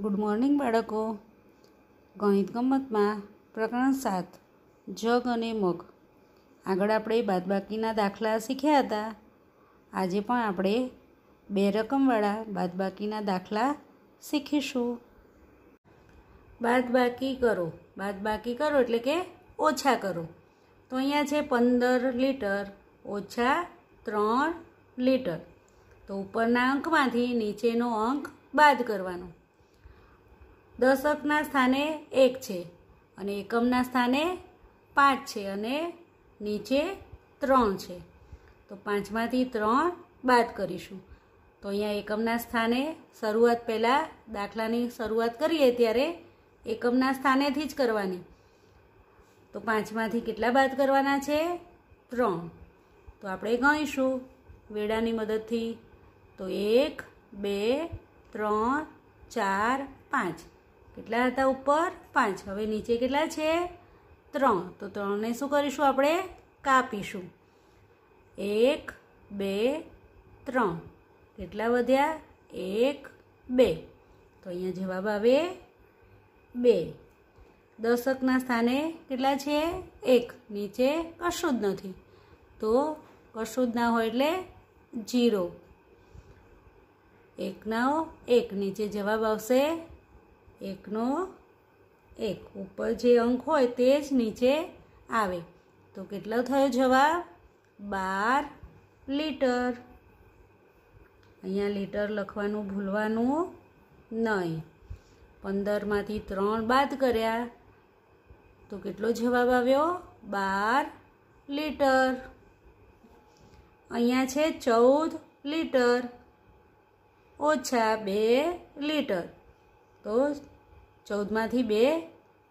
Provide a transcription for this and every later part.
good morning બાળકો ગણિત ગમતમાં પ્રકરણ સાત જગ અને મગ આગળ આપણે બાદબાકીના દાખલા શીખ્યા હતા આજે પણ આપણે બે રકમવાળા બાદબાકીના દાખલા શીખીશું બાદબાકી કરો બાદબાકી કરો એટલે કે ઓછા કરો તો અહીંયા છે પંદર લીટર ઓછા ત્રણ લીટર તો ઉપરના અંકમાંથી નીચેનો અંક બાદ કરવાનો દશકના સ્થાને એક છે અને એકમના સ્થાને પાંચ છે અને નીચે ત્રણ છે તો પાંચમાંથી ત્રણ બાદ કરીશું તો અહીંયા એકમના સ્થાને શરૂઆત પહેલાં દાખલાની શરૂઆત કરીએ ત્યારે એકમના સ્થાનેથી જ કરવાની તો પાંચમાંથી કેટલા બાદ કરવાના છે ત્રણ તો આપણે ગણીશું વેડાની મદદથી તો એક બે ત્રણ ચાર પાંચ કેટલા હતા ઉપર પાંચ હવે નીચે કેટલા છે ત્રણ તો ત્રણને શું કરીશું આપણે કાપીશું એક બે ત્રણ કેટલા વધ્યા એક બે તો અહીંયા જવાબ આવે બે દશકના સ્થાને કેટલા છે એક નીચે કશું જ નથી તો કશું જ ના હોય એટલે જીરો એકના એક નીચે જવાબ આવશે એકનો એક ઉપર જે અંક હોય તે જ નીચે આવે તો કેટલો થયો જવાબ બાર લીટર અહીંયા લીટર લખવાનું ભૂલવાનું નહીં પંદરમાંથી ત્રણ બાદ કર્યા તો કેટલો જવાબ આવ્યો બાર લીટર અહીંયા છે ચૌદ લીટર ઓછા બે લીટર તો ચૌદમાંથી બે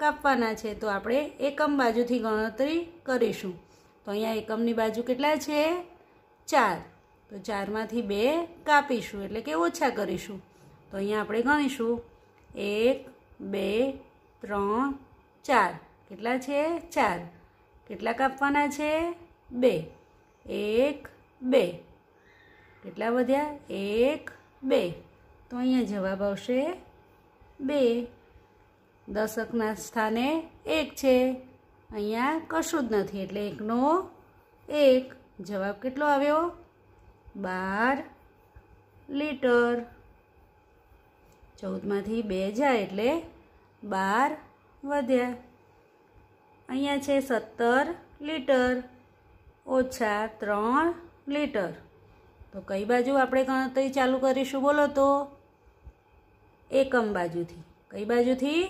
કાપવાના છે તો આપણે એકમ બાજુથી ગણતરી કરીશું તો અહીંયા એકમની બાજુ કેટલા છે ચાર તો ચારમાંથી બે કાપીશું એટલે કે ઓછા કરીશું તો અહીંયા આપણે ગણીશું એક બે ત્રણ ચાર કેટલા છે ચાર કેટલા કાપવાના છે બે એક બે કેટલા વધ્યા એક બે તો અહીંયા જવાબ આવશે બે દશકના સ્થાને એક છે અહીંયા કશું જ નથી એટલે એકનો એક જવાબ કેટલો આવ્યો બાર લીટર ચૌદમાંથી બે જાય એટલે બાર વધ્યા અહીંયા છે સત્તર લીટર ઓછા ત્રણ લીટર તો કઈ બાજુ આપણે ગણતરી ચાલુ કરીશું બોલો તો એકમ બાજુથી કઈ બાજુથી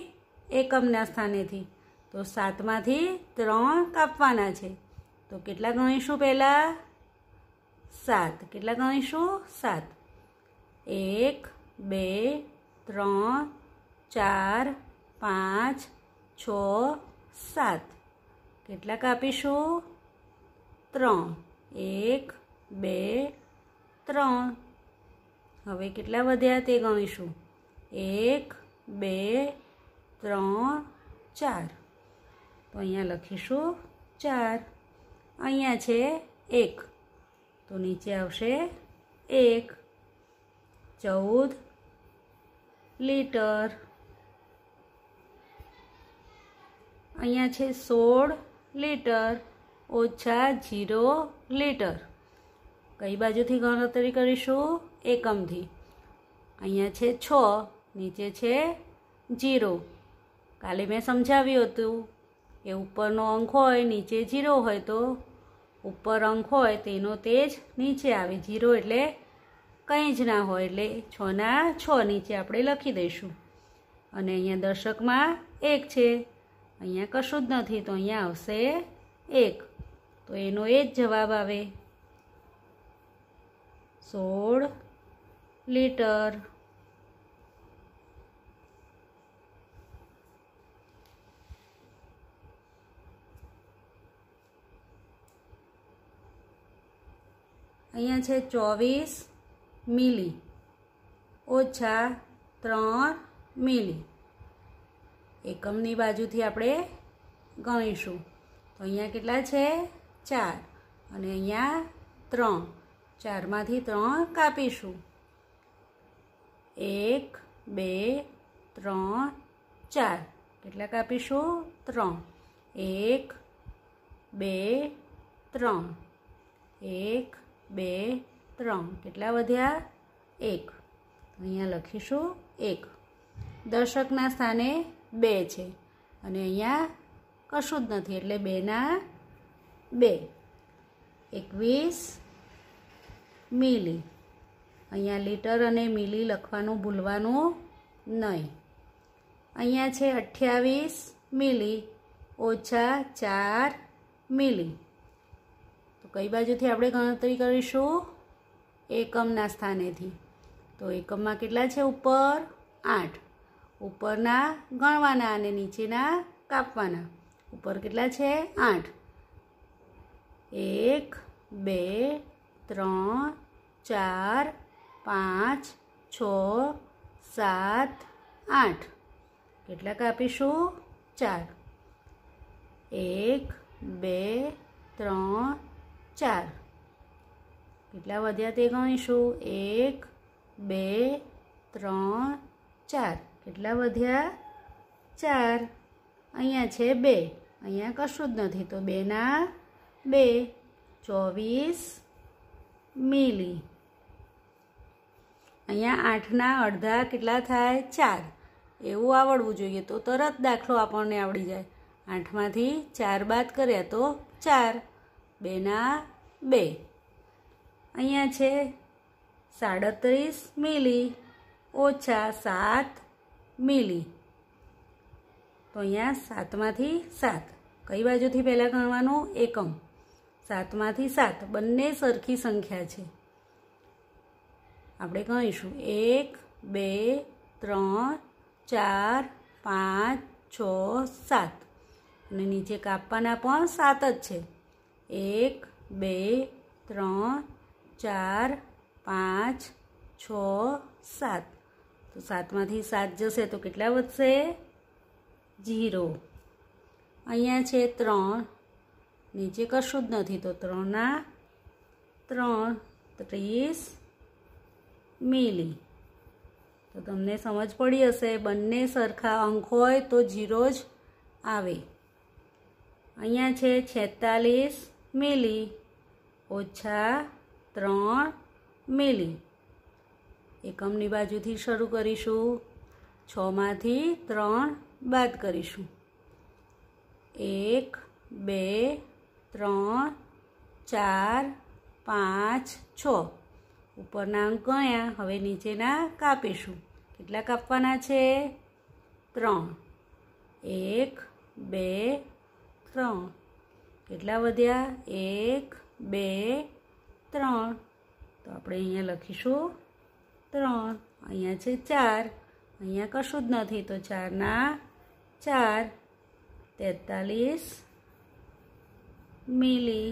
એકમના સ્થાનેથી તો સાતમાંથી ત્રણ કાપવાના છે તો કેટલા ગણીશું પહેલાં સાત કેટલા ગણીશું સાત એક બે ત્રણ ચાર પાંચ છ સાત કેટલા કાપીશું ત્રણ એક બે ત્રણ હવે કેટલા વધ્યા તે ગણીશું એક બે ત્રણ ચાર તો અહીંયા લખીશું ચાર અહીંયા છે એક તો નીચે આવશે એક ચૌદ લીટર અહીંયા છે સોળ લીટર ઓછા જીરો લીટર કઈ બાજુથી ગણતરી કરીશું એકમથી અહીંયા છે છ નીચે છે જીરો કાલે મેં સમજાવ્યું હતું એ ઉપરનો અંક હોય નીચે જીરો હોય તો ઉપર અંક હોય તેનો તેજ નીચે આવે જીરો એટલે કંઈ જ ના હોય એટલે છના છ નીચે આપણે લખી દઈશું અને અહીંયા દર્શકમાં એક છે અહીંયા કશું જ નથી તો અહીંયા આવશે એક તો એનો એ જ જવાબ આવે સોળ લીટર અહીંયા છે ચોવીસ મિલી ઓછા ત્રણ મિલી એકમની બાજુથી આપણે ગણીશું તો અહીંયા કેટલા છે ચાર અને અહીંયા ત્રણ ચારમાંથી ત્રણ કાપીશું એક બે ત્રણ ચાર કેટલા કાપીશું ત્રણ એક બે ત્રણ એક બે ત્રણ કેટલા વધ્યા એક અહીંયા લખીશું એક દર્શકના સ્થાને બે છે અને અહીંયા કશું જ નથી એટલે બેના બે એકવીસ મિલી અહીંયા લીટર અને મિલી લખવાનું ભૂલવાનું નહીં અહીંયા છે અઠ્યાવીસ મિલી ઓછા ચાર મિલી કઈ બાજુથી આપણે ગણતરી કરીશું એકમના સ્થાનેથી તો એકમમાં કેટલા છે ઉપર આઠ ઉપરના ગણવાના અને નીચેના કાપવાના ઉપર કેટલા છે આઠ એક બે ત્રણ ચાર પાંચ છ સાત આઠ કેટલા કાપીશું ચાર એક બે ત્રણ ચાર કેટલા વધ્યા તે ગણીશું એક બે ત્રણ ચાર કેટલા વધ્યા ચાર અહીંયા છે બે અહીંયા કશું જ નથી તો બેના બે ચોવીસ મિલી અહીંયા આઠના અડધા કેટલા થાય ચાર એવું આવડવું જોઈએ તો તરત દાખલો આપણને આવડી જાય આઠમાંથી ચાર બાદ કર્યા તો ચાર બેના બે અહીંયા છે સાડત્રીસ મિલી ઓછા સાત મિલી તો અહીંયા સાતમાંથી સાત કઈ બાજુથી પહેલાં ગણવાનું એકમ સાતમાંથી સાત બંને સરખી સંખ્યા છે આપણે કહીશું એક બે ત્રણ ચાર પાંચ છ સાત અને નીચે કાપવાના પણ સાત જ છે એક બે ત્રણ ચાર પાંચ છ સાત તો સાતમાંથી સાત જશે તો કેટલા વધશે જીરો અહીંયા છે ત્રણ નીચે કશું જ નથી તો ત્રણના ત્રણ ત્રીસ મિલી તો તમને સમજ પડી હશે બંને સરખા અંક હોય તો જીરો જ આવે અહીંયા છે છેતાલીસ મિલી ઓછા ત્રણ મિલી એકમની બાજુથી શરૂ કરીશું છમાંથી ત્રણ બાદ કરીશું એક બે ત્રણ ચાર પાંચ છ ઉપરના અંક કયા હવે નીચેના કાપીશું કેટલા કાપવાના છે ત્રણ એક બે ત્રણ કેટલા વધ્યા એક બે ત્રણ તો આપણે અહીંયા લખીશું ત્રણ અહીંયા છે ચાર અહીંયા કશું જ નથી તો ચારના ચાર તેતાલીસ મિલી